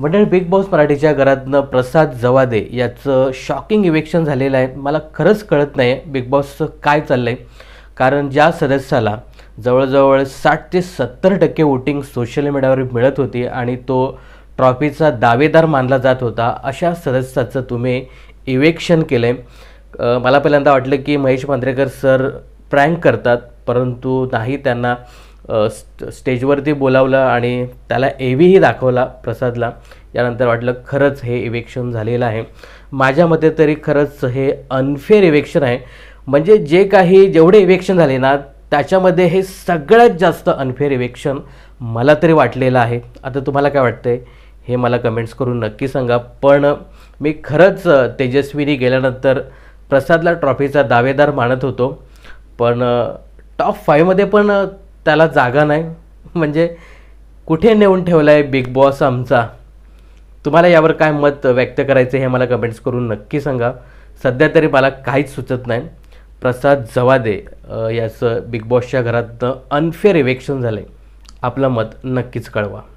मंडळी big boss मराठीच्या घरातनं प्रसाद जवादे याचं शॉकिंग इवेक्शन झालेलं आहे मला खरंच कळत नाही बिग बॉसचं काय चाललं आहे कारण ज्या सदस्याला जवळजवळ साठ ते सत्तर टक्के वोटिंग सोशल मीडियावर मिळत होती आणि तो ट्रॉफीचा दावेदार मानला जात होता अशा सदस्याचं तुम्ही इवेक्शन केलं आहे मला पहिल्यांदा वाटलं की महेश मांद्रेकर सर प्रँक करतात परंतु नाही त्यांना स्टेजवरती बोलावलं आणि त्याला ए व्हीही दाखवला प्रसादला यानंतर वाटलं खरंच हे इवेक्शन झालेलं आहे माझ्या मते तरी खरंच हे अनफेअर इवेक्शन आहे म्हणजे जे काही जेवढे इवेक्शन झाले ना त्याच्यामध्ये हे सगळ्यात जास्त अनफेअर इवेक्शन मला तरी वाटलेलं आहे आता तुम्हाला काय वाटतंय हे मला कमेंट्स करून नक्की सांगा पण मी खरंच तेजस्विनी गेल्यानंतर प्रसादला ट्रॉफीचा दावेदार मानत होतो पण टॉप फाईव्हमध्ये पण त्याला जागा नाही म्हणजे कुठे नेऊन ठेवला आहे बिग बॉस आमचा तुम्हाला यावर काय मत व्यक्त करायचं हे मला कमेंट्स करून नक्की सांगा सध्या तरी मला काहीच सुचत नाही प्रसाद जवादे याचं बिग बॉसच्या घरातनं अनफेअर इवेक्शन झालं आहे आपलं मत नक्कीच कळवा